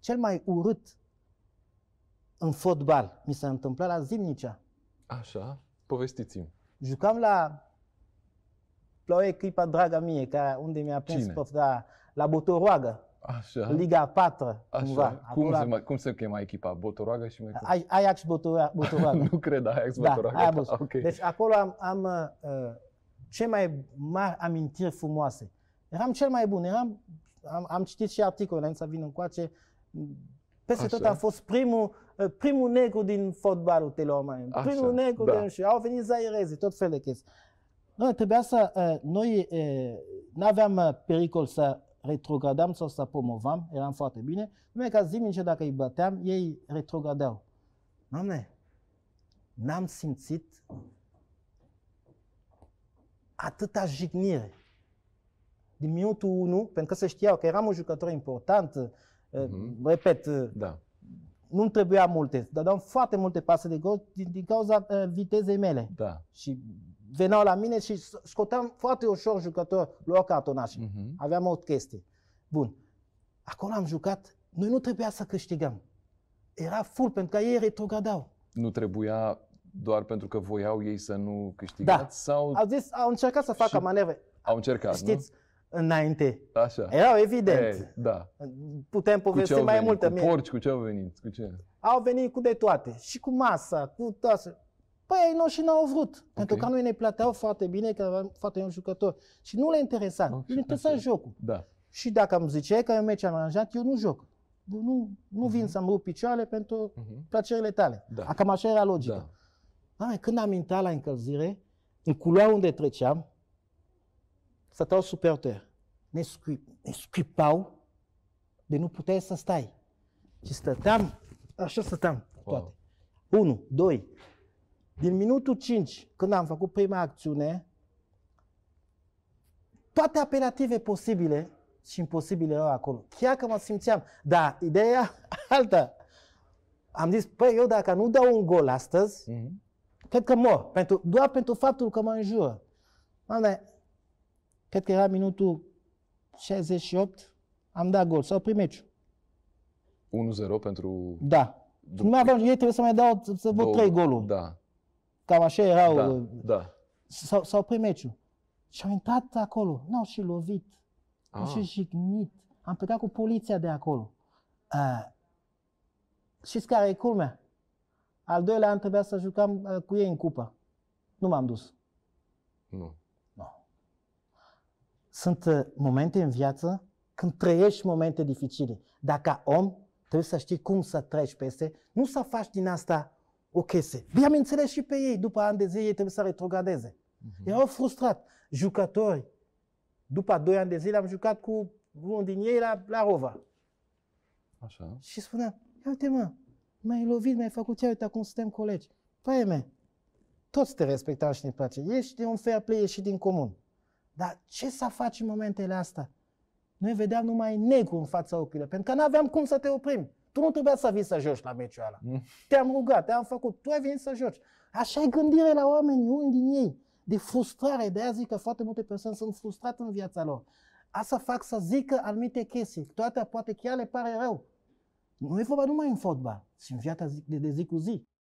cel mai urât în fotbal mi s-a întâmplat la Zimnicea. Așa, povestiți-mi. Jucam la, la o echipă dragă mie, care, unde mi-a prins pofta, la Botoroagă. Așa. Liga 4, Așa. cumva. Cum, se, mai, cum se chema echipa? Botoroagă și mai cum? Ajax Botoroagă. nu cred Ajax da, Botoroagă. Da, Ajax. Okay. Deci acolo am, am uh, ce mai mari amintiri frumoase. Eram cel mai bun, eram, am, am citit și articole, înainte să vin încoace, peste Așa. tot a fost primul, eh, primul negru din fotbalul Teleomani. Primul negru da. din, și au venit zairezi, tot fel de chestii. Noi trebuia să, eh, noi eh, nu aveam pericol să retrogradam sau să promovam, eram foarte bine, numai că zilnice dacă îi băteam, ei retrogradau. Doamne, n-am simțit atâta jignire. Din minutul 1, pentru că se știau că eram un jucător important, Uh-huh. Repet, ă, da. nu trebuia multe, dar dau foarte multe pase de gol din, din cauza uh, vitezei mele. Da. Și veneau la mine și scoteam foarte ușor jucători, luau cartonașii. Uh-huh. Mhm. Aveam o chestie. Bun. Acolo am jucat, noi nu trebuia să câștigăm. Era full pentru că ei retrogradau. Nu trebuia doar pentru că voiau ei să nu câștigați? Da. Sau... Au, zis, au încercat să facă și... manevre. Au încercat, Știți, nu? înainte. Așa. Erau evident. Ei, da. Putem povesti mai venit? multe. Cu mie. porci, cu ce au venit? Cu ce? Au venit cu de toate. Și cu masa, cu toate. Păi ei și n-au vrut. Okay. Pentru că noi ne plăteau foarte bine, că aveam foarte un jucător. Și nu le interesa. Okay. Le interesa okay. jocul. Da. Și dacă îmi zice că e un meci aranjat, eu nu joc. nu, nu uh-huh. vin mhm. să-mi rup picioare pentru uh-huh. Mhm. plăcerile tale. Da. Cam așa era logica. Da. când am intrat la încălzire, în culoarea unde treceam, să te-au super nescuipau de nu puteai să stai. Și stăteam, așa stăteam wow. Unu, doi, Din minutul 5, când am făcut prima acțiune, toate apelative posibile și imposibile erau acolo. Chiar că mă simțeam. Da, ideea alta. Am zis, păi eu dacă nu dau un gol astăzi, mm-hmm. cred că mor. Pentru, doar pentru faptul că mă înjură. Doamne, cred că era minutul 68, am dat gol sau primeciu. 1-0 pentru... Da. nu aveam, ei trebuie să mai dau, să văd trei goluri. Da. Cam așa erau. Da, uh, da. Sau, sau primeciu. Și am intrat acolo. N-au și lovit. Ah. și jignit. Am plecat cu poliția de acolo. Uh, știți care e culmea? Al doilea an trebuia să jucam uh, cu ei în cupă. Nu m-am dus. Nu. Sunt uh, momente în viață când trăiești momente dificile. Dacă om trebuie să știi cum să treci peste, nu să faci din asta o chestie. înțeles și pe ei, după ani de zi ei trebuie să retrogradeze. Uh-huh. Erau frustrat. Jucători, după doi ani de zile am jucat cu unul din ei la, la Rova. Așa. Și spunea, ia uite mă, m-ai lovit, m-ai făcut, ia uite acum suntem colegi. Păi, toți te respectau și ne place. Ești un fair play ieșit din comun. Dar ce să faci în momentele astea? Noi vedeam numai negru în fața ochilor, pentru că nu aveam cum să te oprim. Tu nu trebuia să vii să joci la meciul ăla. Mm. Te-am rugat, te-am făcut, tu ai venit să joci. Așa e gândire la oameni, unii din ei, de frustrare. De aia zic că foarte multe persoane sunt frustrate în viața lor. Asta fac să zică anumite chestii. Toate poate chiar le pare rău. Nu e vorba numai în fotbal, ci în viața de, de zi cu zi.